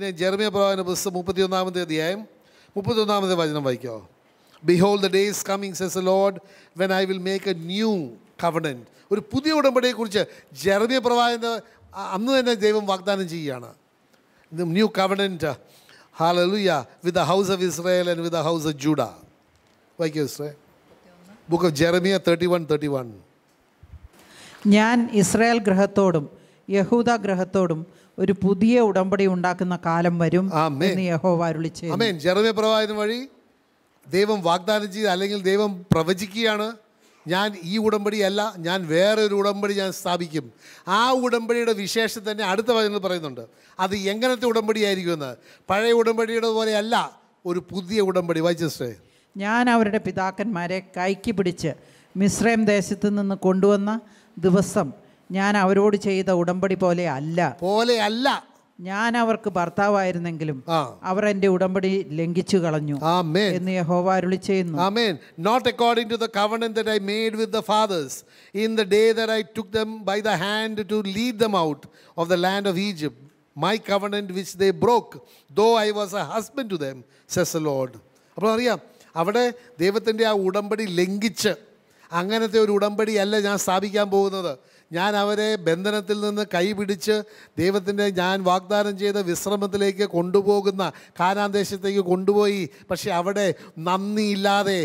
പിന്നെ ജെർമിയ പ്രവാചന പുസ്തകം മുപ്പത്തി ഒന്നാമത്തെ അധ്യായം മുപ്പത്തി ഒന്നാമത്തെ വചനം വായിക്കോ behold the days coming says a Lord when I will make a new covenant ഒരു പുതിയ ഉടമ്പടിയെക്കുറിച്ച് ജെർമിയ പ്രവാചന അന്ന് തന്നെ ദൈവം വാഗ്ദാനം ചെയ്യുകയാണ് ന്യൂ കവണൻറ്റ് ലുയ with the house of Israel and with the house of Judah വായിക്കോ ഇസ്രേ book of Jeremiah thirty one thirty one ഞാൻ ഇസ്രായേൽ ഗ്രഹത്തോടും യഹൂദ ഗ്രഹത്തോടും ഒരു പുതിയ ഉടമ്പടി ഉണ്ടാക്കുന്ന കാലം വരും എന്ന് യഹോവ പ്രവാചകൻ വഴി ദൈവം വാഗ്ദാനം ചെയ്ത് അല്ലെങ്കിൽ ദൈവം പ്രവചിക്കുകയാണ് ഞാൻ ഈ അല്ല ഞാൻ വേറെ ഒരു ഉടമ്പടി ഞാൻ സ്ഥാപിക്കും ആ ഉടമ്പടിയുടെ വിശേഷം തന്നെ അടുത്ത വചനത്തിൽ പറയുന്നുണ്ട് അത് എങ്ങനത്തെ ഉടമ്പടിയായിരിക്കുമെന്ന് പഴയ ഉടമ്പടിയുടെ അല്ല ഒരു പുതിയ ഉടമ്പടി വൈജസ്റ്റേ ഞാൻ അവരുടെ പിതാക്കന്മാരെ കൈക്ക് പിടിച്ച് മിശ്രയം ദേശത്ത് നിന്ന് കൊണ്ടുവന്ന ദിവസം ഞാൻ അവരോട് ചെയ്ത ഉടമ്പടി പോലെ അല്ല പോലെയല്ല ഞാൻ അവർക്ക് ഭർത്താവായിരുന്നെങ്കിലും അവർ എന്റെ ഉടമ്പടി ലംഘിച്ചു കളഞ്ഞു എന്ന് യഹോവ അരുളി ചെയ്യുന്നു ആമേൻ not according to the covenant that I made with the fathers in the day that I took them by the hand to lead them out of the land of Egypt my covenant which they broke though I was a husband to them says Lord അപ്പോൾ അറിയാം അവിടെ ദൈവത്തിൻ്റെ ആ ഉടമ്പടി ലംഘിച്ച് അങ്ങനത്തെ ഒരു ഉടമ്പടിയല്ല ഞാൻ സ്ഥാപിക്കാൻ പോകുന്നത് ഞാൻ അവരെ ബന്ധനത്തിൽ നിന്ന് കൈപിടിച്ച് ദൈവത്തിൻ്റെ ഞാൻ വാഗ്ദാനം ചെയ്ത വിശ്രമത്തിലേക്ക് കൊണ്ടുപോകുന്ന കാനാന്തേശത്തേക്ക് കൊണ്ടുപോയി പക്ഷേ അവിടെ നന്ദിയില്ലാതെ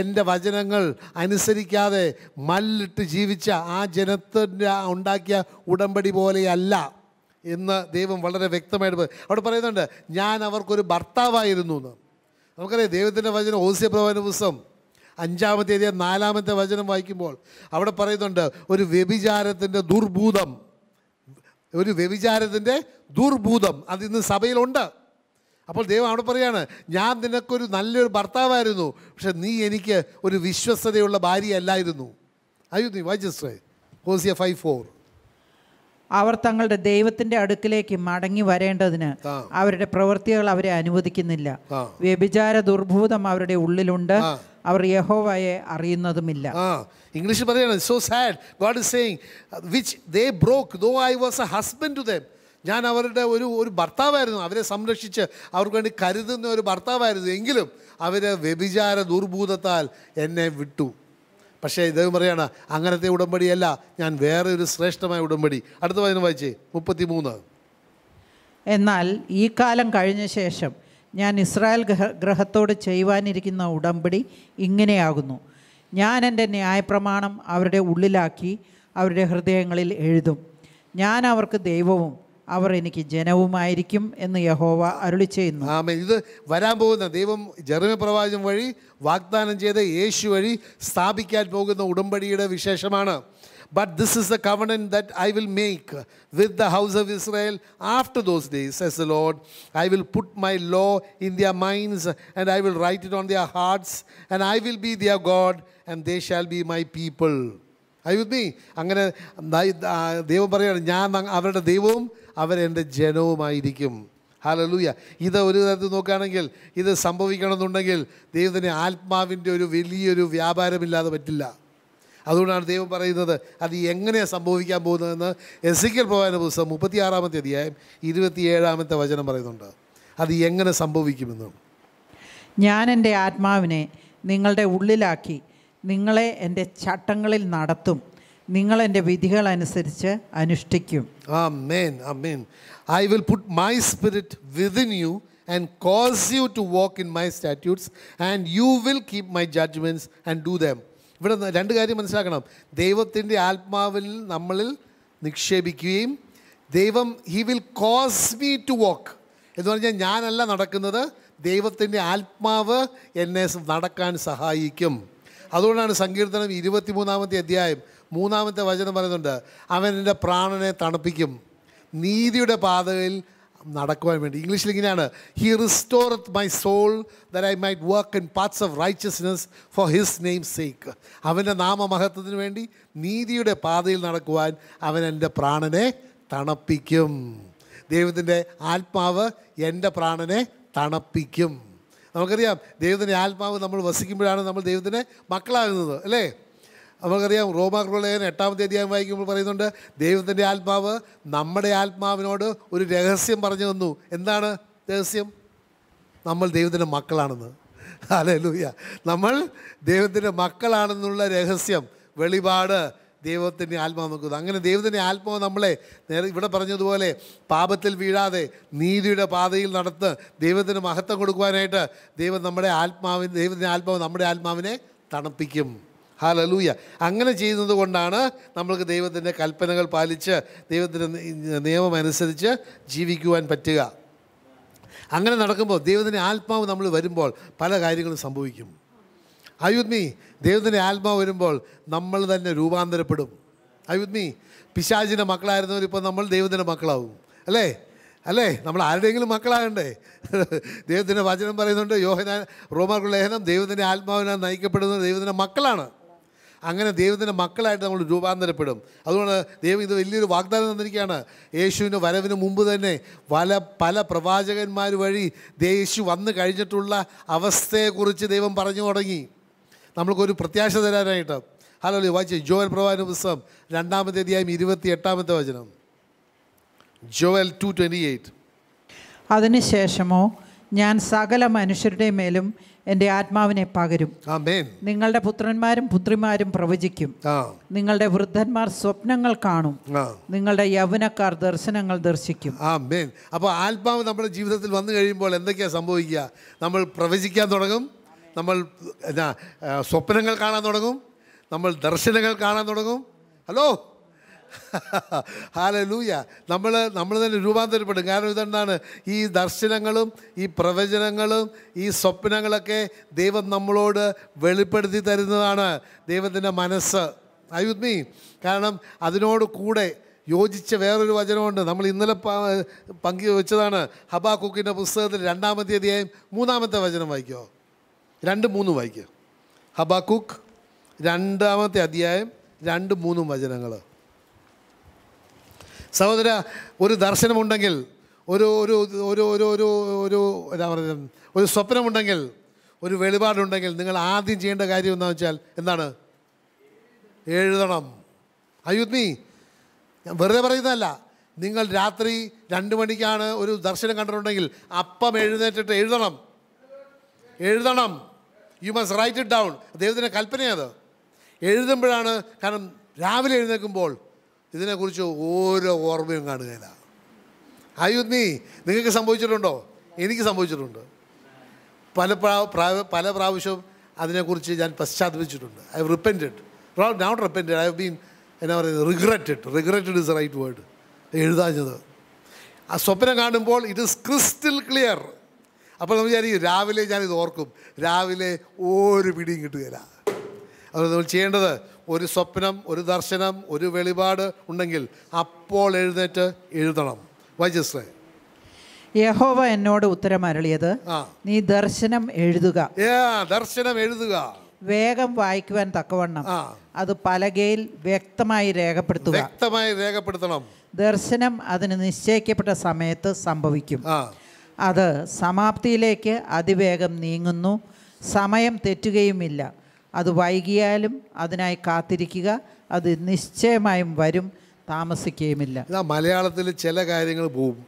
എൻ്റെ വചനങ്ങൾ അനുസരിക്കാതെ മല്ലിട്ട് ജീവിച്ച ആ ജനത്തിൻ്റെ ഉണ്ടാക്കിയ ഉടമ്പടി പോലെയല്ല എന്ന് ദൈവം വളരെ വ്യക്തമായിട്ട് അവിടെ പറയുന്നുണ്ട് ഞാൻ അവർക്കൊരു ഭർത്താവായിരുന്നു എന്ന് നമുക്കറിയാം ദൈവത്തിൻ്റെ വചനം ഓസ്യ പ്രവചന പുസ്തകം അഞ്ചാമത്തെ തീയതി നാലാമത്തെ വചനം വായിക്കുമ്പോൾ അവിടെ പറയുന്നുണ്ട് ഒരു വ്യഭിചാരത്തിൻ്റെ ദുർഭൂതം ഒരു വ്യഭിചാരത്തിൻ്റെ ദുർഭൂതം അതിന്ന് സഭയിലുണ്ട് അപ്പോൾ ദൈവം അവിടെ പറയാണ് ഞാൻ നിനക്കൊരു നല്ലൊരു ഭർത്താവായിരുന്നു പക്ഷെ നീ എനിക്ക് ഒരു വിശ്വസ്തതയുള്ള ഭാര്യയല്ലായിരുന്നു അയ്യോ നീ why just Hosea five four അവർ തങ്ങളുടെ ദൈവത്തിന്റെ അടുക്കിലേക്ക് മടങ്ങി വരേണ്ടതിന് അവരുടെ പ്രവൃത്തികൾ അവരെ അനുവദിക്കുന്നില്ല വ്യഭിചാര ദുർഭൂതം അവരുടെ ഉള്ളിലുണ്ട് അവർ യഹോവയെ അറിയുന്നതുമില്ല ഇംഗ്ലീഷ് പറയണം so said God is saying which they broke though I was a husband to them ഞാൻ അവരുടെ ഒരു ഒരു ഭർത്താവായിരുന്നു അവരെ സംരക്ഷിച്ച് അവർക്ക് വേണ്ടി കരുതുന്ന ഒരു ഭർത്താവായിരുന്നു എങ്കിലും അവരെ വ്യഭിചാര ദുർഭൂതത്താൽ എന്നെ വിട്ടു പക്ഷേ ഇദ്ദേഹം പറയാണ് അങ്ങനത്തെ ഉടമ്പടിയല്ല ഞാൻ വേറെ ഒരു ശ്രേഷ്ഠമായ ഉടമ്പടി അടുത്ത വചനം വായിച്ചേ മുപ്പത്തി മൂന്ന് എന്നാൽ ഈ കാലം കഴിഞ്ഞ ശേഷം ഞാൻ ഇസ്രായേൽ ഗ്രഹത്തോട് ചെയ്യുവാനിരിക്കുന്ന ഉടമ്പടി ഇങ്ങനെയാകുന്നു ഞാൻ എൻ്റെ ന്യായപ്രമാണം അവരുടെ ഉള്ളിലാക്കി അവരുടെ ഹൃദയങ്ങളിൽ എഴുതും ഞാൻ അവർക്ക് ദൈവവും അവർ എനിക്ക് ജനവുമായിരിക്കും എന്ന് യഹോവ അരുളി ചെയ്യുന്നു ആമേ ഇത് വരാൻ പോകുന്ന ദൈവം ജെറമി പ്രവാചം വഴി വാഗ്ദാനം ചെയ്ത യേശു വഴി സ്ഥാപിക്കാൻ പോകുന്ന ഉടമ്പടിയുടെ വിശേഷമാണ് but this is the covenant that I will make with the house of Israel after those days says a Lord I will put my law in their minds and I will write it on their hearts and I will be their God and they shall be my people I with me അങ്ങനെ ദൈവം പറയുകയാണ് ഞാൻ അവരുടെ ദൈവവും അവരെൻ്റെ ജനവുമായിരിക്കും hallelujah ഇത് ഒരു തരത്തിൽ നോക്കുകയാണെങ്കിൽ ഇത് സംഭവിക്കണമെന്നുണ്ടെങ്കിൽ ദൈവത്തിന് ആത്മാവിൻ്റെ ഒരു വലിയൊരു വ്യാപാരമില്ലാതെ പറ്റില്ല അതുകൊണ്ടാണ് ദൈവം പറയുന്നത് അത് എങ്ങനെയാണ് സംഭവിക്കാൻ പോകുന്നതെന്ന് കെ പ്രവാന പുസ്തകം മുപ്പത്തിയാറാമത്തെ അധ്യായം ഇരുപത്തിയേഴാമത്തെ വചനം പറയുന്നുണ്ട് അത് എങ്ങനെ സംഭവിക്കുമെന്ന് ഞാൻ എൻ്റെ ആത്മാവിനെ നിങ്ങളുടെ ഉള്ളിലാക്കി നിങ്ങളെ എൻ്റെ ചട്ടങ്ങളിൽ നടത്തും നിങ്ങൾ എൻ്റെ വിധികൾ അനുസരിച്ച് അനുഷ്ഠിക്കും ആമേൻ ആമേൻ I will put my spirit within you and cause you to walk in my statutes and you will keep my judgements and do them ഇവിടെ രണ്ട് കാര്യം മനസ്സിലാക്കണം ദൈവത്തിൻ്റെ ആത്മാവിൽ നമ്മളിൽ നിക്ഷേപിക്കുകയും ദൈവം he will cause me to walk എന്ന് പറഞ്ഞാൽ ഞാനല്ല നടക്കുന്നത് ദൈവത്തിൻ്റെ ആത്മാവ് എന്നെ നടക്കാൻ സഹായിക്കും അതുകൊണ്ടാണ് സങ്കീർത്തനം ഇരുപത്തിമൂന്നാമത്തെ അധ്യായം മൂന്നാമത്തെ വചനം പറയുന്നുണ്ട് അവൻ എൻ്റെ പ്രാണനെ തണുപ്പിക്കും നീതിയുടെ പാതയിൽ നടക്കുവാൻ വേണ്ടി ഇംഗ്ലീഷിൽ ഇങ്ങനെയാണ് he restore my soul that I might work in paths of righteousness for his name sake അവൻ്റെ നാമമഹത്വത്തിന് വേണ്ടി നീതിയുടെ പാതയിൽ നടക്കുവാൻ അവൻ എൻ്റെ പ്രാണനെ തണുപ്പിക്കും ദൈവത്തിൻ്റെ ആത്മാവ് എൻ്റെ പ്രാണനെ തണുപ്പിക്കും നമുക്കറിയാം ദൈവത്തിൻ്റെ ആത്മാവ് നമ്മൾ വസിക്കുമ്പോഴാണ് നമ്മൾ ദൈവത്തിൻ്റെ മക്കളാകുന്നത് അല്ലേ നമുക്കറിയാം റോമാക്രോളയൻ എട്ടാമത്തെ ആയി വായിക്കുമ്പോൾ പറയുന്നുണ്ട് ദൈവത്തിൻ്റെ ആത്മാവ് നമ്മുടെ ആത്മാവിനോട് ഒരു രഹസ്യം പറഞ്ഞു തന്നു എന്താണ് രഹസ്യം നമ്മൾ ദൈവത്തിൻ്റെ മക്കളാണെന്ന് അലൂയ നമ്മൾ ദൈവത്തിൻ്റെ മക്കളാണെന്നുള്ള രഹസ്യം വെളിപാട് ദൈവത്തിൻ്റെ ആത്മാവ് നോക്കുന്നത് അങ്ങനെ ദൈവത്തിൻ്റെ ആത്മാവ് നമ്മളെ നേരെ ഇവിടെ പറഞ്ഞതുപോലെ പാപത്തിൽ വീഴാതെ നീതിയുടെ പാതയിൽ നടത്ത് ദൈവത്തിന് മഹത്വം കൊടുക്കുവാനായിട്ട് ദൈവം നമ്മുടെ ആത്മാവിന് ദൈവത്തിൻ്റെ ആത്മാവ് നമ്മുടെ ആത്മാവിനെ തണുപ്പിക്കും ഹാലലൂയ അങ്ങനെ ചെയ്യുന്നത് കൊണ്ടാണ് നമ്മൾക്ക് ദൈവത്തിൻ്റെ കൽപ്പനകൾ പാലിച്ച് ദൈവത്തിൻ്റെ നിയമം അനുസരിച്ച് ജീവിക്കുവാൻ പറ്റുക അങ്ങനെ നടക്കുമ്പോൾ ദൈവത്തിൻ്റെ ആത്മാവ് നമ്മൾ വരുമ്പോൾ പല കാര്യങ്ങളും സംഭവിക്കും അയുദ്മി ദൈവത്തിൻ്റെ ആത്മാവ് വരുമ്പോൾ നമ്മൾ തന്നെ രൂപാന്തരപ്പെടും അയുദ്മി പിശാചിൻ്റെ മക്കളായിരുന്നവർ ഇപ്പോൾ നമ്മൾ ദൈവത്തിൻ്റെ മക്കളാവും അല്ലേ അല്ലേ നമ്മൾ ആരുടെയെങ്കിലും മക്കളാകണ്ടേ ദൈവത്തിൻ്റെ വചനം പറയുന്നുണ്ട് യോഹന റോമാർക്കുള്ള ലേഖനം ദൈവത്തിൻ്റെ ആത്മാവിനാൽ നയിക്കപ്പെടുന്ന ദൈവത്തിൻ്റെ മക്കളാണ് അങ്ങനെ ദൈവത്തിൻ്റെ മക്കളായിട്ട് നമ്മൾ രൂപാന്തരപ്പെടും അതുകൊണ്ട് ദൈവം ഇത് വലിയൊരു വാഗ്ദാനം തന്നിരിക്കുകയാണ് യേശുവിൻ്റെ വരവിന് മുമ്പ് തന്നെ പല പല പ്രവാചകന്മാർ വഴി യേശു വന്നു കഴിഞ്ഞിട്ടുള്ള അവസ്ഥയെക്കുറിച്ച് ദൈവം പറഞ്ഞു തുടങ്ങി നമ്മൾക്കൊരു പ്രത്യാശ തരാനായിട്ട് ഹലോ വായിച്ചു ജോവൽ പ്രവാചന പുസ്തകം രണ്ടാമത്തെ അധ്യായം ഇരുപത്തി എട്ടാമത്തെ വചനം ജോവൽ ടു ട്വൻറ്റി എയ്റ്റ് അതിനുശേഷമോ ഞാൻ സകല മനുഷ്യരുടെ മേലും എന്റെ ആത്മാവിനെ പകരും നിങ്ങളുടെ പുത്രന്മാരും പുത്രിമാരും പ്രവചിക്കും നിങ്ങളുടെ വൃദ്ധന്മാർ സ്വപ്നങ്ങൾ കാണും നിങ്ങളുടെ യൗവനക്കാർ ദർശനങ്ങൾ ദർശിക്കും അപ്പോൾ ആത്മാവ് നമ്മുടെ ജീവിതത്തിൽ വന്നു കഴിയുമ്പോൾ എന്തൊക്കെയാ സംഭവിക്കുക നമ്മൾ പ്രവചിക്കാൻ തുടങ്ങും നമ്മൾ സ്വപ്നങ്ങൾ കാണാൻ തുടങ്ങും നമ്മൾ ദർശനങ്ങൾ കാണാൻ തുടങ്ങും ഹലോ ഹാലലൂയ നമ്മൾ നമ്മൾ തന്നെ രൂപാന്തരപ്പെടും കാരണം ഇതെന്താണ് ഈ ദർശനങ്ങളും ഈ പ്രവചനങ്ങളും ഈ സ്വപ്നങ്ങളൊക്കെ ദൈവം നമ്മളോട് വെളിപ്പെടുത്തി തരുന്നതാണ് ദൈവത്തിൻ്റെ മനസ്സ് അയുദ്മി കാരണം അതിനോട് കൂടെ യോജിച്ച വേറൊരു വചനമുണ്ട് നമ്മൾ ഇന്നലെ പങ്കുവെച്ചതാണ് ഹബാ കുക്കിൻ്റെ പുസ്തകത്തിൽ രണ്ടാമത്തെ അധ്യായം മൂന്നാമത്തെ വചനം വായിക്കുമോ രണ്ട് മൂന്നും വായിക്കുക ഹബാ കുക്ക് രണ്ടാമത്തെ അധ്യായം രണ്ട് മൂന്നും വചനങ്ങൾ സഹോദര ഒരു ദർശനമുണ്ടെങ്കിൽ ഒരു ഒരു ഒരു ഒരു ഒരു ഒരു എന്താ പറയുക ഒരു സ്വപ്നമുണ്ടെങ്കിൽ ഒരു വെളിപാടുണ്ടെങ്കിൽ നിങ്ങൾ ആദ്യം ചെയ്യേണ്ട കാര്യം എന്താണെന്ന് വെച്ചാൽ എന്താണ് എഴുതണം അയുദ്മി ഞാൻ വെറുതെ പറയുന്നതല്ല നിങ്ങൾ രാത്രി രണ്ട് മണിക്കാണ് ഒരു ദർശനം കണ്ടിട്ടുണ്ടെങ്കിൽ അപ്പം എഴുന്നേറ്റിട്ട് എഴുതണം എഴുതണം you must write it down ദൈവത്തിൻ്റെ കൽപ്പനയാണ് എഴുതുമ്പോഴാണ് കാരണം രാവിലെ എഴുന്നേൽക്കുമ്പോൾ ഇതിനെക്കുറിച്ച് ഓരോ ഓർമ്മയും കാണുകയില്ല നീ നിങ്ങൾക്ക് സംഭവിച്ചിട്ടുണ്ടോ എനിക്ക് സംഭവിച്ചിട്ടുണ്ട് പല പ്രാവ പല പ്രാവശ്യവും അതിനെക്കുറിച്ച് ഞാൻ പശ്ചാത്തപിച്ചിട്ടുണ്ട് I repented not repented I have been എന്നാ പറയുന്നത് regretted regretted is right word എഴുതാഞ്ഞത് ആ സ്വപ്നം കാണുമ്പോൾ ഇറ്റ് ഇസ് ക്രിസ്റ്റൽ ക്ലിയർ അപ്പോൾ നമ്മൾ വിചാരിക്കും രാവിലെ ഞാനിത് ഓർക്കും രാവിലെ ഒരു പിടിയും കിട്ടുകയില്ല അപ്പോൾ നമ്മൾ ചെയ്യേണ്ടത് ഒരു സ്വപ്നം ഒരു ദർശനം ഒരു വെളിപാട് ഉണ്ടെങ്കിൽ അപ്പോൾ എഴുന്നേറ്റ് എഴുതണം വൈജസ്ട്രേ യഹോവ എന്നോട് ഉത്തരം അരളിയത് നീ ദർശനം എഴുതുക ദർശനം എഴുതുക വേഗം വായിക്കുവാൻ തക്കവണ്ണം അത് പലകയിൽ വ്യക്തമായി രേഖപ്പെടുത്തുക വ്യക്തമായി രേഖപ്പെടുത്തണം ദർശനം അതിന് നിശ്ചയിക്കപ്പെട്ട സമയത്ത് സംഭവിക്കും അത് സമാപ്തിയിലേക്ക് അതിവേഗം നീങ്ങുന്നു സമയം തെറ്റുകയുമില്ല അത് വൈകിയാലും അതിനായി കാത്തിരിക്കുക അത് നിശ്ചയമായും വരും താമസിക്കുകയുമില്ല ഇതാ മലയാളത്തിൽ ചില കാര്യങ്ങൾ പോവും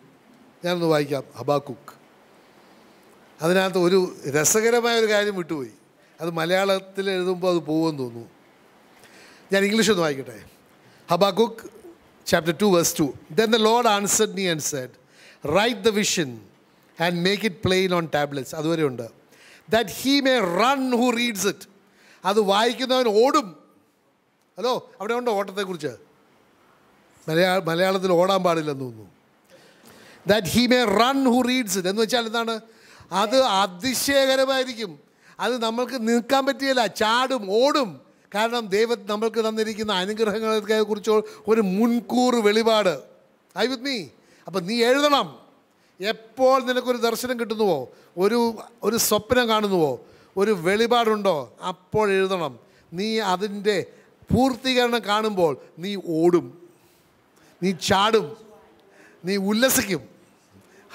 ഞാനൊന്ന് വായിക്കാം അബാക്കുക്ക് അതിനകത്ത് ഒരു രസകരമായ ഒരു കാര്യം വിട്ടുപോയി അത് മലയാളത്തിൽ എഴുതുമ്പോൾ അത് പോകുമെന്ന് തോന്നുന്നു ഞാൻ ഇംഗ്ലീഷ് ഒന്ന് വായിക്കട്ടെ Habakkuk chapter two verse two then the Lord answered നീ and said write the vision and make it plain on tablets അതുവരെ ഉണ്ട് that he may run who reads it അത് വായിക്കുന്നവൻ ഓടും ഹലോ അവിടെ ഉണ്ടോ ഓട്ടത്തെക്കുറിച്ച് മലയാള മലയാളത്തിൽ ഓടാൻ പാടില്ലെന്ന് തോന്നുന്നു that he may run who reads it എന്ന് വെച്ചാൽ എന്താണ് അത് അതിശയകരമായിരിക്കും അത് നമ്മൾക്ക് നിൽക്കാൻ പറ്റിയല്ല ചാടും ഓടും കാരണം ദൈവം നമ്മൾക്ക് തന്നിരിക്കുന്ന അനുഗ്രഹങ്ങളെ കുറിച്ച് ഒരു മുൻകൂർ വെളിപാട് ഐ വിത്ത് മീ അപ്പം നീ എഴുതണം എപ്പോൾ നിനക്കൊരു ദർശനം കിട്ടുന്നുവോ ഒരു ഒരു സ്വപ്നം കാണുന്നുവോ ഒരു വെളിപാടുണ്ടോ അപ്പോൾ എഴുതണം നീ അതിൻ്റെ പൂർത്തീകരണം കാണുമ്പോൾ നീ ഓടും നീ ചാടും നീ ഉല്ലസിക്കും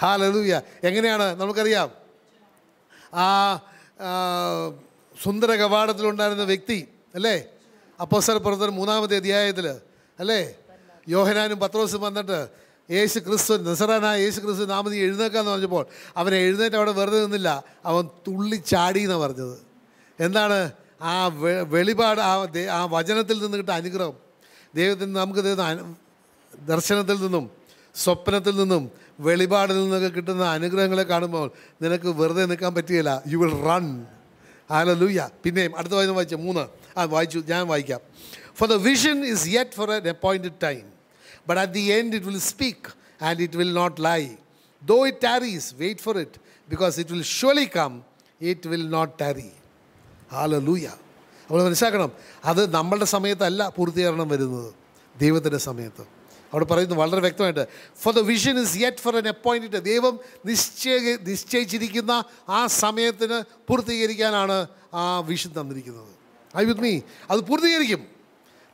ഹാലലൂയ എങ്ങനെയാണ് നമുക്കറിയാം ആ സുന്ദര കവാടത്തിലുണ്ടായിരുന്ന വ്യക്തി അല്ലേ അപ്പോസർ പ്രവർത്തനം മൂന്നാമത്തെ അധ്യായത്തിൽ അല്ലേ യോഹനാനും പത്രോസും വന്നിട്ട് യേശു ക്രിസ്തു നിസറാനായ യേശു ക്രിസ്തു നാമതി എഴുന്നേക്കാന്ന് പറഞ്ഞപ്പോൾ അവൻ എഴുന്നേറ്റ് അവിടെ വെറുതെ നിന്നില്ല അവൻ തുള്ളി ചാടി എന്നാണ് പറഞ്ഞത് എന്താണ് ആ വെളിപാട് ആ ആ വചനത്തിൽ നിന്ന് കിട്ടുന്ന അനുഗ്രഹം ദൈവത്തിൽ നമുക്ക് തരുന്ന ദർശനത്തിൽ നിന്നും സ്വപ്നത്തിൽ നിന്നും വെളിപാടിൽ നിന്നൊക്കെ കിട്ടുന്ന അനുഗ്രഹങ്ങളെ കാണുമ്പോൾ നിനക്ക് വെറുതെ നിൽക്കാൻ പറ്റുകയില്ല യു വിൽ റൺ ആല ലൂയ പിന്നെയും അടുത്ത വായന വായിച്ച മൂന്ന് ആ വായിച്ചു ഞാൻ വായിക്കാം for the vision is yet for an appointed time but at the end it will speak and it will not lie. Though it tarries, wait for it, because it will surely come, it will not tarry. Hallelujah നമ്മൾ മനസ്സിലാക്കണം അത് നമ്മളുടെ സമയത്തല്ല പൂർത്തീകരണം വരുന്നത് ദൈവത്തിൻ്റെ സമയത്ത് അവിടെ പറയുന്നു വളരെ വ്യക്തമായിട്ട് for the vision is yet for an appointed ദൈവം നിശ്ചയ നിശ്ചയിച്ചിരിക്കുന്ന ആ സമയത്തിന് പൂർത്തീകരിക്കാനാണ് ആ വിഷൻ തന്നിരിക്കുന്നത് ഐ വിത്ത് മീ അത് പൂർത്തീകരിക്കും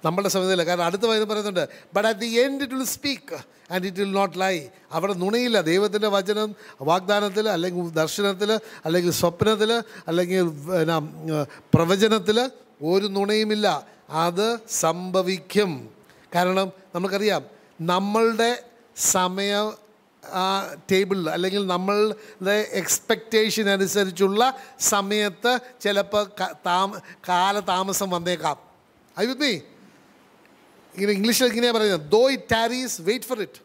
നമ്മളുടെ സമയത്തില്ല കാരണം അടുത്ത വചനം പറയുന്നുണ്ട് but at the end it will speak and it will not lie അവിടെ നുണയില്ല ദൈവത്തിൻ്റെ വചനം വാഗ്ദാനത്തിൽ അല്ലെങ്കിൽ ദർശനത്തിൽ അല്ലെങ്കിൽ സ്വപ്നത്തിൽ അല്ലെങ്കിൽ എന്നാ പ്രവചനത്തിൽ ഒരു നുണയുമില്ല അത് സംഭവിക്കും കാരണം നമുക്കറിയാം നമ്മളുടെ സമയ ടേബിളിൽ അല്ലെങ്കിൽ നമ്മളുടെ എക്സ്പെക്റ്റേഷൻ അനുസരിച്ചുള്ള സമയത്ത് ചിലപ്പോൾ കാലതാമസം വന്നേക്കാം ഐ വിത്ത് ഇങ്ങനെ ഇംഗ്ലീഷിൽ ഇങ്ങനെയാണ് പറയുന്നത് though it tarries wait for it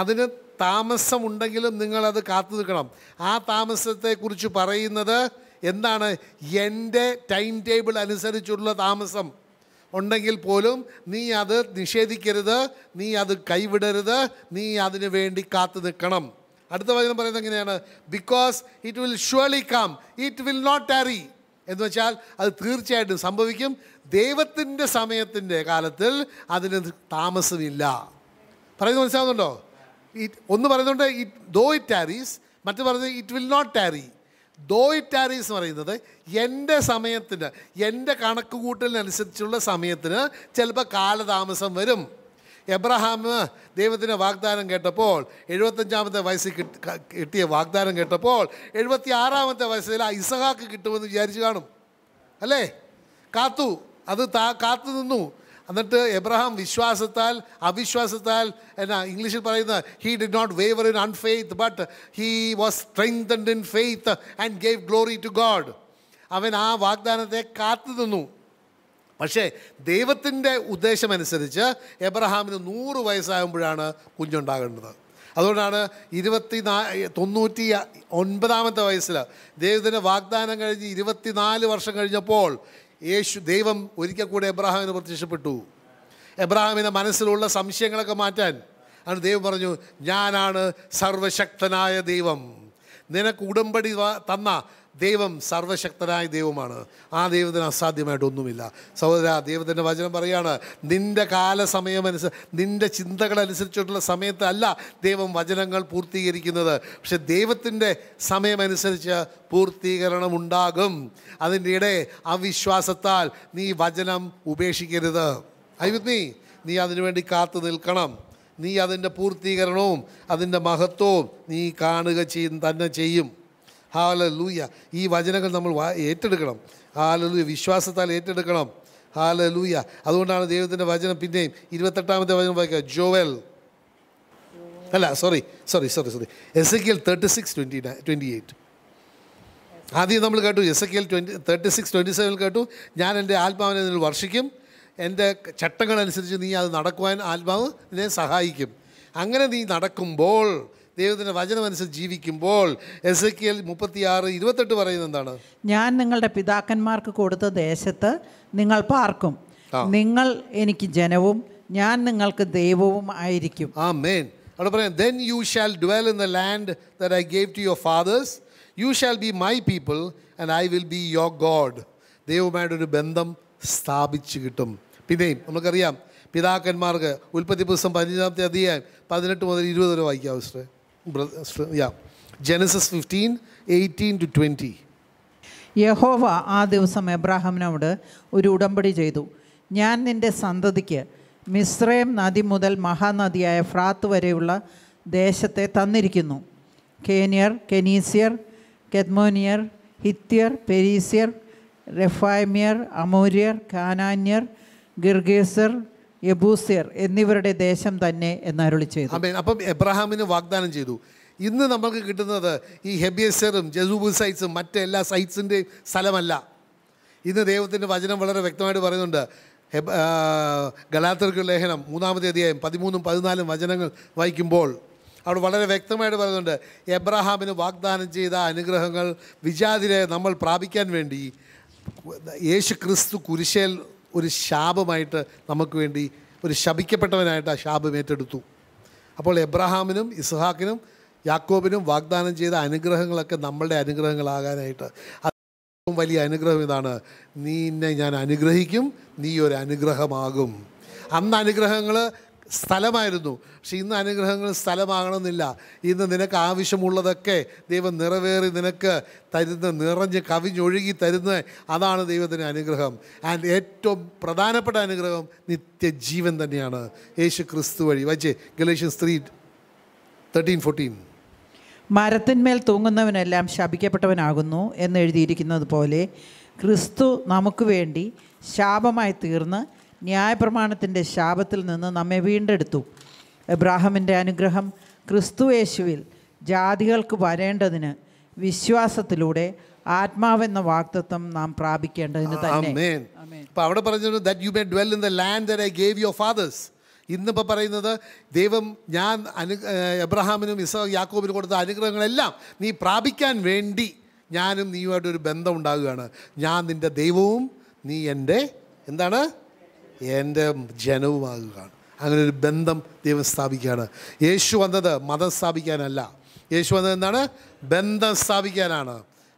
അതിന് താമസമുണ്ടെങ്കിലും നിങ്ങളത് കാത്തു നിൽക്കണം ആ താമസത്തെക്കുറിച്ച് പറയുന്നത് എന്താണ് എൻ്റെ ടൈം ടേബിൾ അനുസരിച്ചുള്ള താമസം ഉണ്ടെങ്കിൽ പോലും നീ അത് നിഷേധിക്കരുത് നീ അത് കൈവിടരുത് നീ അതിന് വേണ്ടി കാത്തു നിൽക്കണം അടുത്ത വചനം പറയുന്നത് എങ്ങനെയാണ് because it will surely come it will not tarry എന്ന് വെച്ചാൽ അത് തീർച്ചയായിട്ടും സംഭവിക്കും ദൈവത്തിൻ്റെ സമയത്തിൻ്റെ കാലത്തിൽ അതിന് താമസമില്ല പറയുന്നത് മനസ്സിലാവുന്നുണ്ടോ ഇറ്റ് ഒന്ന് പറയുന്നുണ്ട് ഇറ്റ് ദോ ഇറ്റ് ടാരീസ് മറ്റു പറയുന്നത് it will not tarry though it tarries എന്ന് പറയുന്നത് എൻ്റെ സമയത്തിന് എൻ്റെ കണക്കുകൂട്ടലിനനുസരിച്ചുള്ള സമയത്തിന് ചിലപ്പോൾ കാലതാമസം വരും എബ്രഹാം ദൈവത്തിൻ്റെ വാഗ്ദാനം കേട്ടപ്പോൾ എഴുപത്തഞ്ചാമത്തെ വയസ്സിൽ കിട്ടിയ വാഗ്ദാനം കേട്ടപ്പോൾ എഴുപത്തി ആറാമത്തെ വയസ്സിൽ ആ ഇസഹാക്ക് കിട്ടുമെന്ന് വിചാരിച്ചു കാണും അല്ലേ കാത്തു അത് താ കാത്തു നിന്നു എന്നിട്ട് എബ്രഹാം വിശ്വാസത്താൽ അവിശ്വാസത്താൽ എന്നാ ഇംഗ്ലീഷിൽ പറയുന്ന he did not waver in unfaith but he was strengthened in faith and gave glory to God അവൻ ആ വാഗ്ദാനത്തെ കാത്തു നിന്നു പക്ഷേ ദൈവത്തിൻ്റെ ഉദ്ദേശമനുസരിച്ച് എബ്രഹാമിന് നൂറ് വയസ്സാകുമ്പോഴാണ് കുഞ്ഞുണ്ടാകേണ്ടത് അതുകൊണ്ടാണ് ഇരുപത്തി നാ തൊണ്ണൂറ്റി ഒൻപതാമത്തെ വയസ്സിൽ ദൈവത്തിൻ്റെ വാഗ്ദാനം കഴിഞ്ഞ് ഇരുപത്തിനാല് വർഷം കഴിഞ്ഞപ്പോൾ യേശു ദൈവം ഒരിക്കൽ കൂടെ എബ്രഹാമിന് പ്രത്യക്ഷപ്പെട്ടു എബ്രഹാമിൻ്റെ മനസ്സിലുള്ള സംശയങ്ങളൊക്കെ മാറ്റാൻ ആണ് ദൈവം പറഞ്ഞു ഞാനാണ് സർവശക്തനായ ദൈവം നിനക്ക് ഉടമ്പടി തന്ന ദൈവം സർവശക്തനായ ദൈവമാണ് ആ ദൈവത്തിന് അസാധ്യമായിട്ടൊന്നുമില്ല സഹോദര ദൈവത്തിൻ്റെ വചനം പറയാണ് നിൻ്റെ കാലസമയമനുസ നിൻ്റെ ചിന്തകളനുസരിച്ചിട്ടുള്ള സമയത്തല്ല ദൈവം വചനങ്ങൾ പൂർത്തീകരിക്കുന്നത് പക്ഷെ ദൈവത്തിൻ്റെ സമയമനുസരിച്ച് പൂർത്തീകരണം ഉണ്ടാകും അതിൻ്റെ ഇടെ അവിശ്വാസത്താൽ നീ വചനം ഉപേക്ഷിക്കരുത് ഐ വിത്ത് നീ നീ അതിനുവേണ്ടി കാത്തു നിൽക്കണം നീ അതിൻ്റെ പൂർത്തീകരണവും അതിൻ്റെ മഹത്വവും നീ കാണുക ചെയ്യും തന്നെ ചെയ്യും ഹാലലൂയ ഈ വചനങ്ങൾ നമ്മൾ ഏറ്റെടുക്കണം ഹാലലൂയ വിശ്വാസത്താൽ ഏറ്റെടുക്കണം ഹാലലൂയ അതുകൊണ്ടാണ് ദൈവത്തിൻ്റെ വചനം പിന്നെയും ഇരുപത്തെട്ടാമത്തെ വചനം വായിക്കുക ജോവൽ അല്ല sorry sorry sorry sorry Ezekiel thirty six twenty nine twenty eight ആദ്യം നമ്മൾ കേട്ടു Ezekiel twenty thirty six twenty സെവനിൽ കേട്ടു ഞാൻ എൻ്റെ ആത്മാവിനെ നിന്നിൽ വർഷിക്കും എൻ്റെ ചട്ടങ്ങളനുസരിച്ച് നീ അത് നടക്കുവാൻ ആത്മാവ് നിന്നെ സഹായിക്കും അങ്ങനെ നീ നടക്കുമ്പോൾ ദൈവത്തിൻ്റെ വചനമനുസരിച്ച് ജീവിക്കുമ്പോൾ എസ് എ കെ എൽ ആറ് ഇരുപത്തെട്ട് പറയുന്നത് എന്താണ് ഞാൻ നിങ്ങളുടെ പിതാക്കന്മാർക്ക് കൊടുത്ത ദേശത്ത് നിങ്ങൾ പാർക്കും നിങ്ങൾ എനിക്ക് ജനവും ഞാൻ നിങ്ങൾക്ക് ദൈവവും ആയിരിക്കും ആ മെയിൻ അവിടെ പറയാം then you shall dwell in the land that I gave to your fathers you shall be my people and I will be your God ദൈവവുമായിട്ട് ഒരു ബന്ധം സ്ഥാപിച്ചു കിട്ടും പിന്നെയും നമുക്കറിയാം പിതാക്കന്മാർക്ക് ഉൽപ്പത്തി പുസ്തകം പതിനഞ്ചാമത്തെ അധികം പതിനെട്ട് മുതൽ ഇരുപത് വരെ വായിക്കാം സിസ്റ്റർ yeah, Genesis 15, 18 to 20. യഹോവ ആ ദിവസം എബ്രാഹിമിനോട് ഒരു ഉടമ്പടി ചെയ്തു ഞാൻ നിൻ്റെ സന്തതിക്ക് മിശ്രയം നദി മുതൽ മഹാനദിയായ ഫ്രാത്ത് വരെയുള്ള ദേശത്തെ തന്നിരിക്കുന്നു കേനിയർ കെനീസിയർ കെത്മോനിയർ ഹിത്യർ പെരീസിയർ റെഫായ്മിയർ അമൂര്യർ കാനാന്യർ ഗിർഗീസർ യബൂസിയർ എന്നിവരുടെ ദേശം തന്നെ എന്നരുളി ചെയ്തു അപ്പം എബ്രഹാമിന് വാഗ്ദാനം ചെയ്തു ഇന്ന് നമുക്ക് കിട്ടുന്നത് ഈ ഹെബിയസറും ജസൂബുസൈറ്റ്സും മറ്റെല്ലാ സൈറ്റ്സിൻ്റെയും സ്ഥലമല്ല ഇന്ന് ദൈവത്തിൻ്റെ വചനം വളരെ വ്യക്തമായിട്ട് പറയുന്നുണ്ട് ഹെബ് ഗലാത്തർക്ക് ലേഖനം മൂന്നാമത്തെ അധ്യായം പതിമൂന്നും പതിനാലും വചനങ്ങൾ വായിക്കുമ്പോൾ അവിടെ വളരെ വ്യക്തമായിട്ട് പറയുന്നുണ്ട് എബ്രഹാമിന് വാഗ്ദാനം ചെയ്ത അനുഗ്രഹങ്ങൾ വിജാതിരെ നമ്മൾ പ്രാപിക്കാൻ വേണ്ടി യേശു ക്രിസ്തു കുരിശേൽ ഒരു ശാപമായിട്ട് നമുക്ക് വേണ്ടി ഒരു ശപിക്കപ്പെട്ടവനായിട്ട് ആ ശാപം ഏറ്റെടുത്തു അപ്പോൾ എബ്രഹാമിനും ഇസ്ഹാക്കിനും യാക്കോബിനും വാഗ്ദാനം ചെയ്ത അനുഗ്രഹങ്ങളൊക്കെ നമ്മളുടെ അനുഗ്രഹങ്ങളാകാനായിട്ട് ഏറ്റവും വലിയ അനുഗ്രഹം ഇതാണ് നീ എന്നെ ഞാൻ അനുഗ്രഹിക്കും നീ ഒരു അനുഗ്രഹമാകും അന്ന് അനുഗ്രഹങ്ങൾ സ്ഥലമായിരുന്നു പക്ഷെ ഇന്ന് അനുഗ്രഹങ്ങൾ സ്ഥലമാകണമെന്നില്ല ഇന്ന് നിനക്ക് ആവശ്യമുള്ളതൊക്കെ ദൈവം നിറവേറി നിനക്ക് തരുന്ന നിറഞ്ഞ് കവിഞ്ഞൊഴുകി തരുന്ന അതാണ് ദൈവത്തിൻ്റെ അനുഗ്രഹം ആൻഡ് ഏറ്റവും പ്രധാനപ്പെട്ട അനുഗ്രഹം നിത്യജീവൻ തന്നെയാണ് യേശു ക്രിസ്തു വഴി വച്ചേ ഗലേഷ്യൻ സ്ത്രീ തേർട്ടീൻ ഫോർട്ടീൻ മരത്തിന്മേൽ തൂങ്ങുന്നവനെല്ലാം ശപിക്കപ്പെട്ടവനാകുന്നു എന്ന് എഴുതിയിരിക്കുന്നത് പോലെ ക്രിസ്തു നമുക്ക് വേണ്ടി ശാപമായി തീർന്ന് ന്യായപ്രമാണത്തിൻ്റെ ശാപത്തിൽ നിന്ന് നമ്മെ വീണ്ടെടുത്തു എബ്രാഹമിൻ്റെ അനുഗ്രഹം ക്രിസ്തു യേശുവിൽ ജാതികൾക്ക് വരേണ്ടതിന് വിശ്വാസത്തിലൂടെ ആത്മാവെന്ന വാക്തത്വം നാം പ്രാപിക്കേണ്ടതിന് തന്നെ അവിടെ പറഞ്ഞത് ഇന്നിപ്പോൾ പറയുന്നത് ദൈവം ഞാൻ അനു എബ്രഹാമിനും ഇസ യാക്കോബിനും കൊടുത്ത അനുഗ്രഹങ്ങളെല്ലാം നീ പ്രാപിക്കാൻ വേണ്ടി ഞാനും നീയുമായിട്ടൊരു ബന്ധം ഉണ്ടാകുകയാണ് ഞാൻ നിൻ്റെ ദൈവവും നീ എൻ്റെ എന്താണ് എൻ്റെ ജനവുമാകുകയാണ് അങ്ങനെ ഒരു ബന്ധം ദൈവം സ്ഥാപിക്കുകയാണ് യേശു വന്നത് മതം സ്ഥാപിക്കാനല്ല യേശു വന്നത് എന്താണ് ബന്ധം സ്ഥാപിക്കാനാണ്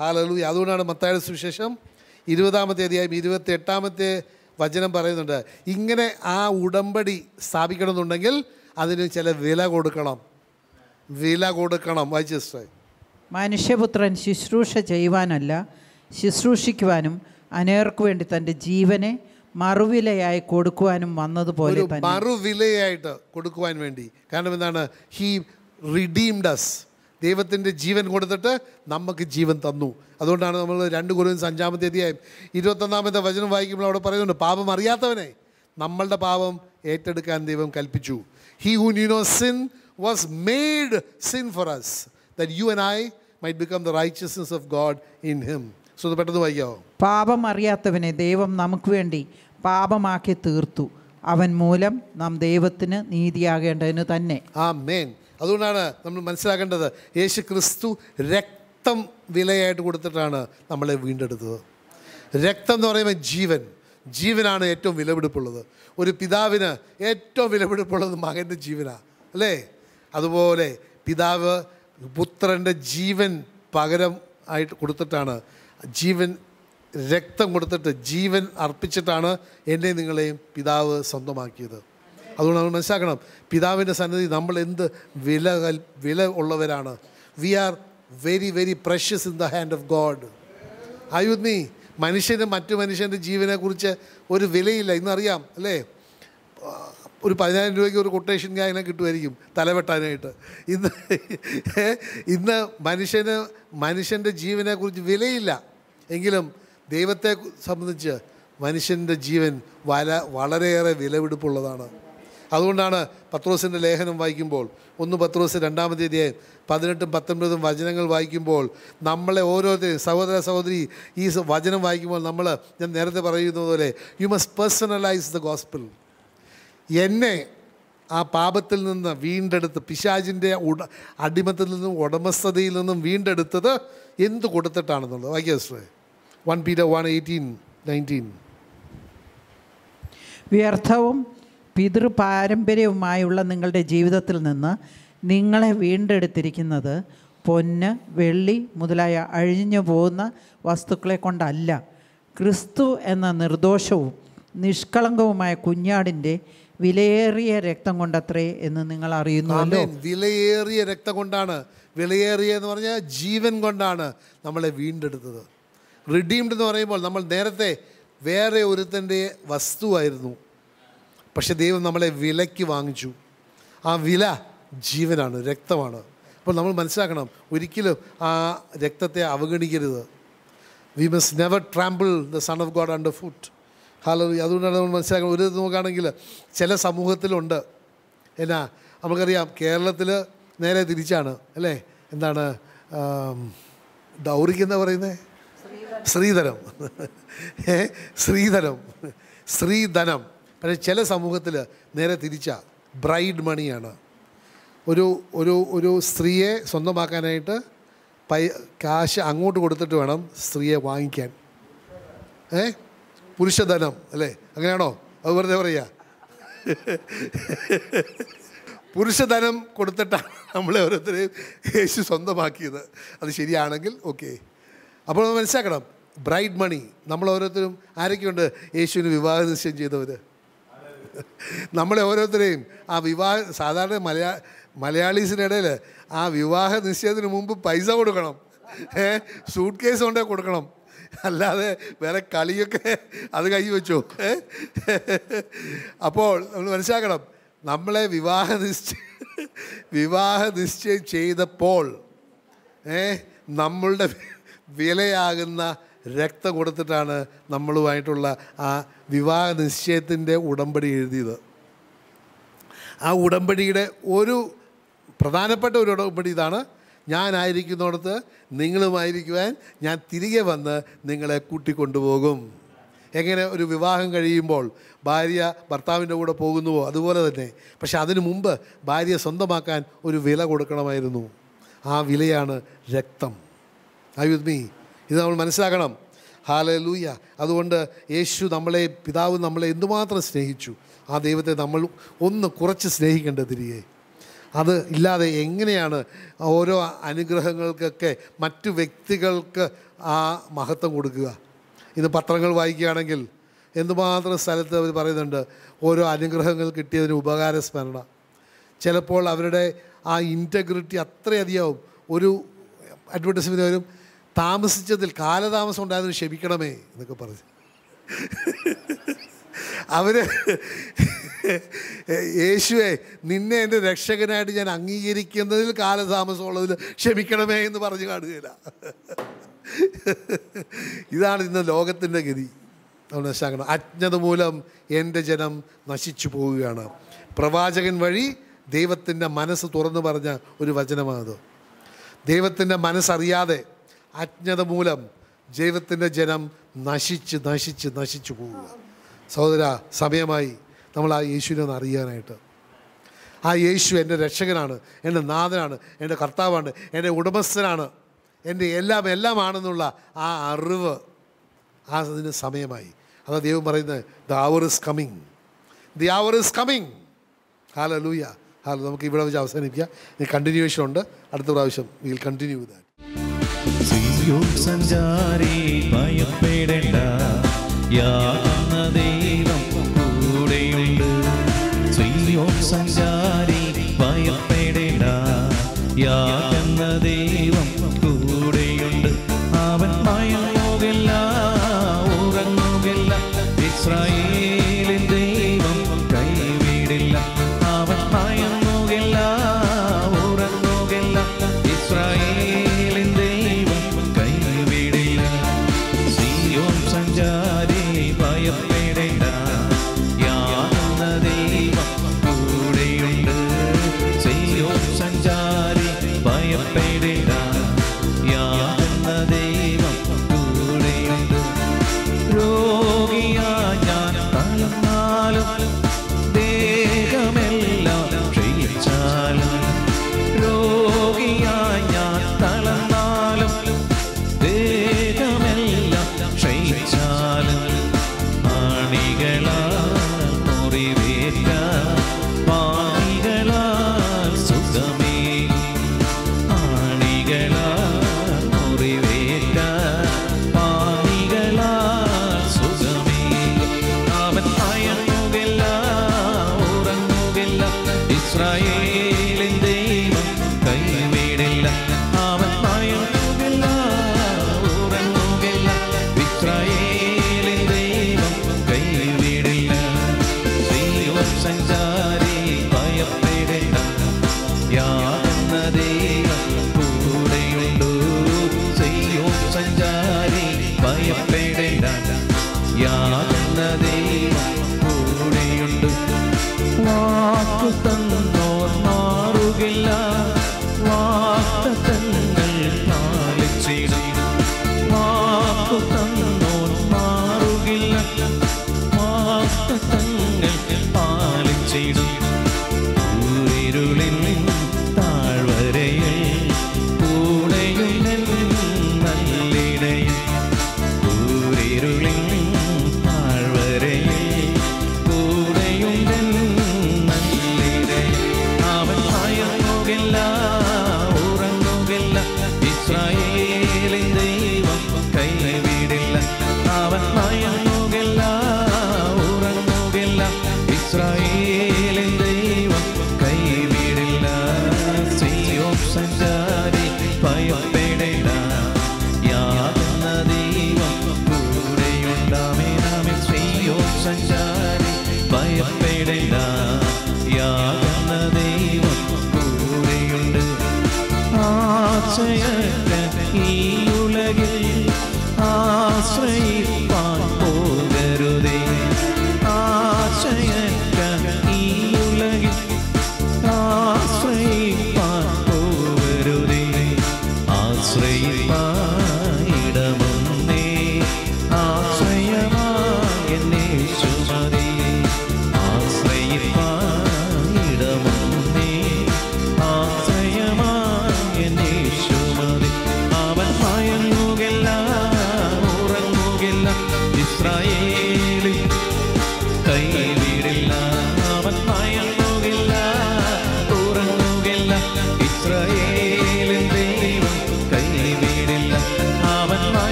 ഹാലലു അതുകൊണ്ടാണ് മത്തായ സുവിശേഷം ഇരുപതാമത്തെ അധ്യായം ഇരുപത്തി എട്ടാമത്തെ വചനം പറയുന്നുണ്ട് ഇങ്ങനെ ആ ഉടമ്പടി സ്ഥാപിക്കണമെന്നുണ്ടെങ്കിൽ അതിന് ചില വില കൊടുക്കണം വില കൊടുക്കണം വൈജസ്റ്റ് മനുഷ്യപുത്രൻ ശുശ്രൂഷ ചെയ്യുവാനല്ല ശുശ്രൂഷിക്കുവാനും അനേർക്ക് വേണ്ടി തൻ്റെ ജീവനെ മറുവിലയായി കൊടുക്കുവാനും വന്നതുപോലെ മറുവിലയായിട്ട് കൊടുക്കുവാൻ വേണ്ടി കാരണം എന്താണ് ഹീ റിഡീംഡ് അസ് ദൈവത്തിൻ്റെ ജീവൻ കൊടുത്തിട്ട് നമുക്ക് ജീവൻ തന്നു അതുകൊണ്ടാണ് നമ്മൾ രണ്ട് കുറവും അഞ്ചാമത്തെ അധ്യായം ഇരുപത്തൊന്നാമത്തെ വചനം വായിക്കുമ്പോൾ അവിടെ പറയുന്നുണ്ട് പാപം അറിയാത്തവനെ നമ്മളുടെ പാപം ഏറ്റെടുക്കാൻ ദൈവം കൽപ്പിച്ചു he who knew no sin was made sin for us that you and I might become the righteousness of God in him പാപം അറിയാത്തവനെ ദൈവം നമുക്ക് വേണ്ടി പാപമാക്കി തീർത്തു അവൻ മൂലം നാം ദൈവത്തിന് നീതിയാകേണ്ടതിന് തന്നെ ആ മേൻ അതുകൊണ്ടാണ് നമ്മൾ മനസ്സിലാക്കേണ്ടത് യേശു ക്രിസ്തു രക്തം വിലയായിട്ട് കൊടുത്തിട്ടാണ് നമ്മളെ വീണ്ടെടുത്തത് രക്തം എന്ന് പറയുമ്പോൾ ജീവൻ ജീവനാണ് ഏറ്റവും വിലപിടിപ്പുള്ളത് ഒരു പിതാവിന് ഏറ്റവും വിലപിടിപ്പുള്ളത് മകൻ്റെ ജീവനാണ് അല്ലേ അതുപോലെ പിതാവ് പുത്രൻ്റെ ജീവൻ പകരം ആയിട്ട് കൊടുത്തിട്ടാണ് ജീവൻ രക്തം കൊടുത്തിട്ട് ജീവൻ അർപ്പിച്ചിട്ടാണ് എന്നെ നിങ്ങളെയും പിതാവ് സ്വന്തമാക്കിയത് അതുകൊണ്ട് നമ്മൾ മനസ്സിലാക്കണം പിതാവിൻ്റെ സന്നിധി നമ്മൾ എന്ത് വില വില ഉള്ളവരാണ് we are very very precious in the hand of God ആയുദ്നി മനുഷ്യന് മറ്റു മനുഷ്യൻ്റെ ജീവനെക്കുറിച്ച് ഒരു വിലയില്ല ഇന്നറിയാം അല്ലേ ഒരു പതിനായിരം രൂപയ്ക്ക് ഒരു കൊട്ടേഷൻ ഗായനം കിട്ടുമായിരിക്കും തലവെട്ടാനായിട്ട് ഇന്ന് ഇന്ന് മനുഷ്യന് മനുഷ്യൻ്റെ ജീവനെക്കുറിച്ച് വിലയില്ല എങ്കിലും ദൈവത്തെ സംബന്ധിച്ച് മനുഷ്യൻ്റെ ജീവൻ വല വളരെയേറെ വിലപിടിപ്പുള്ളതാണ് അതുകൊണ്ടാണ് പത്രോസിൻ്റെ ലേഖനം വായിക്കുമ്പോൾ ഒന്ന് പത്രോസ് രണ്ടാമത്തെ അധ്യായം പതിനെട്ടും പത്തൊൻപതും വചനങ്ങൾ വായിക്കുമ്പോൾ നമ്മളെ ഓരോരുത്തരും സഹോദര സഹോദരി ഈ വചനം വായിക്കുമ്പോൾ നമ്മൾ ഞാൻ നേരത്തെ പറയുന്നത് പോലെ you must personalise the gospel എന്നെ ആ പാപത്തിൽ നിന്ന് വീണ്ടെടുത്ത് പിശാജിൻ്റെ ഉട അടിമത്തിൽ നിന്നും ഉടമസ്ഥതയിൽ നിന്നും വീണ്ടെടുത്തത് എന്ത് കൊടുത്തിട്ടാണെന്നുള്ളത് വായിക്കുക 1 Peter വൺ എയ്റ്റീൻ നയൻറ്റീൻ വ്യർത്ഥവും പിതൃപാരമ്പര്യവുമായുള്ള നിങ്ങളുടെ ജീവിതത്തിൽ നിന്ന് നിങ്ങളെ വീണ്ടെടുത്തിരിക്കുന്നത് പൊന്ന് വെള്ളി മുതലായ അഴിഞ്ഞു പോകുന്ന വസ്തുക്കളെ കൊണ്ടല്ല ക്രിസ്തു എന്ന നിർദോഷവും നിഷ്കളങ്കവുമായ കുഞ്ഞാടിൻ്റെ വിലയേറിയ രക്തം കൊണ്ടത്രേ എന്ന് നിങ്ങൾ അറിയുന്നു വിലയേറിയ രക്തം കൊണ്ടാണ് വിലയേറിയ എന്ന് പറഞ്ഞാൽ ജീവൻ കൊണ്ടാണ് നമ്മളെ വീണ്ടെടുത്തത് റിഡീംഡ് എന്ന് പറയുമ്പോൾ നമ്മൾ നേരത്തെ വേറെ ഒരുത്തൻ്റെ വസ്തുവായിരുന്നു പക്ഷെ ദൈവം നമ്മളെ വിലയ്ക്ക് വാങ്ങിച്ചു ആ വില ജീവനാണ് രക്തമാണ് അപ്പോൾ നമ്മൾ മനസ്സിലാക്കണം ഒരിക്കലും ആ രക്തത്തെ അവഗണിക്കരുത് we must never trample the son of God under foot hello അതുകൊണ്ടാണ് നമ്മൾ മനസ്സിലാക്കുന്നത് ഒരു നോക്കുകയാണെങ്കിൽ ചില സമൂഹത്തിലുണ്ട് എന്നാ നമുക്കറിയാം കേരളത്തിൽ നേരെ തിരിച്ചാണ് അല്ലേ എന്താണ് ഡൗറിക്ക് എന്താ പറയുന്നത് ശ്രീധനം ഏ ശ്രീധനം ശ്രീധനം പക്ഷേ ചില സമൂഹത്തിൽ നേരെ തിരിച്ച ബ്രൈഡ് മണിയാണ് ഒരു ഒരു ഒരു സ്ത്രീയെ സ്വന്തമാക്കാനായിട്ട് പൈ കാശ് അങ്ങോട്ട് കൊടുത്തിട്ട് വേണം സ്ത്രീയെ വാങ്ങിക്കാൻ ഏ പുരുഷധനം അല്ലേ അങ്ങനെയാണോ അത് വെറുതെ പറയുക പുരുഷധനം കൊടുത്തിട്ടാണ് നമ്മളെ ഓരോരുത്തരെയും യേശു സ്വന്തമാക്കിയത് അത് ശരിയാണെങ്കിൽ ഓക്കെ അപ്പോൾ നമ്മൾ മനസ്സിലാക്കണം ബ്രൈഡ് മണി നമ്മൾ ഓരോരുത്തരും ആരൊക്കെയുണ്ട് യേശുവിന് വിവാഹ നിശ്ചയം ചെയ്തവർ നമ്മളെ ഓരോരുത്തരെയും ആ വിവാഹ സാധാരണ മലയാ മലയാളീസിനിടയിൽ ആ വിവാഹ നിശ്ചയത്തിന് മുമ്പ് പൈസ കൊടുക്കണം സൂട്ട് കേസ് കൊണ്ടേ കൊടുക്കണം അല്ലാതെ വേറെ കളിയൊക്കെ അത് കൈ വെച്ചു അപ്പോൾ നമ്മൾ മനസ്സിലാക്കണം നമ്മളെ വിവാഹ നിശ്ചയ വിവാഹ നിശ്ചയം ചെയ്തപ്പോൾ ഏ നമ്മളുടെ വിലയാകുന്ന രക്തം കൊടുത്തിട്ടാണ് നമ്മളുമായിട്ടുള്ള ആ വിവാഹ നിശ്ചയത്തിൻ്റെ ഉടമ്പടി എഴുതിയത് ആ ഉടമ്പടിയുടെ ഒരു പ്രധാനപ്പെട്ട ഒരു ഉടമ്പടി ഇതാണ് ഞാനായിരിക്കുന്നിടത്ത് നിങ്ങളുമായിരിക്കുവാൻ ഞാൻ തിരികെ വന്ന് നിങ്ങളെ കൂട്ടിക്കൊണ്ടുപോകും എങ്ങനെ ഒരു വിവാഹം കഴിയുമ്പോൾ ഭാര്യ ഭർത്താവിൻ്റെ കൂടെ പോകുന്നുവോ അതുപോലെ തന്നെ പക്ഷെ അതിനു മുമ്പ് ഭാര്യയെ സ്വന്തമാക്കാൻ ഒരു വില കൊടുക്കണമായിരുന്നു ആ വിലയാണ് രക്തം ഐ വിത്ത് മീ ഇത് നമ്മൾ മനസ്സിലാക്കണം ഹാലലൂയ അതുകൊണ്ട് യേശു നമ്മളെ പിതാവ് നമ്മളെ എന്തുമാത്രം സ്നേഹിച്ചു ആ ദൈവത്തെ നമ്മൾ ഒന്ന് കുറച്ച് തിരികെ അത് ഇല്ലാതെ എങ്ങനെയാണ് ഓരോ അനുഗ്രഹങ്ങൾക്കൊക്കെ മറ്റു വ്യക്തികൾക്ക് ആ മഹത്വം കൊടുക്കുക ഇന്ന് പത്രങ്ങൾ വായിക്കുകയാണെങ്കിൽ എന്തുമാത്രം സ്ഥലത്ത് അവർ പറയുന്നുണ്ട് ഓരോ അനുഗ്രഹങ്ങൾ കിട്ടിയതിന് സ്മരണ ചിലപ്പോൾ അവരുടെ ആ ഇൻറ്റഗ്രിറ്റി അത്രയധികം ഒരു അഡ്വർടൈസ്മെൻറ്റ് വരും താമസിച്ചതിൽ കാലതാമസം ഉണ്ടായതിന് ക്ഷമിക്കണമേ എന്നൊക്കെ പറഞ്ഞു അവർ യേശുവെ നിന്നെ എൻ്റെ രക്ഷകനായിട്ട് ഞാൻ അംഗീകരിക്കുന്നതിൽ ഉള്ളതിൽ ക്ഷമിക്കണമേ എന്ന് പറഞ്ഞു കാണുകയില്ല ഇതാണ് ഇന്ന് ലോകത്തിൻ്റെ ഗതി നമ്മൾ അജ്ഞത മൂലം എൻ്റെ ജനം നശിച്ചു പോവുകയാണ് പ്രവാചകൻ വഴി ദൈവത്തിൻ്റെ മനസ്സ് തുറന്നു പറഞ്ഞ ഒരു വചനമാണത് ദൈവത്തിൻ്റെ മനസ്സറിയാതെ അജ്ഞത മൂലം ജൈവത്തിൻ്റെ ജനം നശിച്ച് നശിച്ച് നശിച്ചു പോവുക സഹോദര സമയമായി നമ്മൾ ആ യേശുവിനെ ഒന്ന് അറിയാനായിട്ട് ആ യേശു എൻ്റെ രക്ഷകനാണ് എൻ്റെ നാഥനാണ് എൻ്റെ കർത്താവാണ് എൻ്റെ ഉടമസ്ഥനാണ് എൻ്റെ എല്ലാം എല്ലാമാണെന്നുള്ള ആ അറിവ് ആ അതിന് സമയമായി അത് ദൈവം പറയുന്നത് the hour is coming the hour is coming hallelujah ഹാലോ നമുക്ക് ഇവിടെ വെച്ച് അവസാനിപ്പിക്കാം ഇനി കണ്ടിന്യൂവേഷൻ ഉണ്ട് അടുത്ത പ്രാവശ്യം വിൽ കണ്ടിന്യൂ ദാറ്റ് യുഗ് സഞ്ചാരി ഭയപ്പെടേണ്ട യാ ദൈവം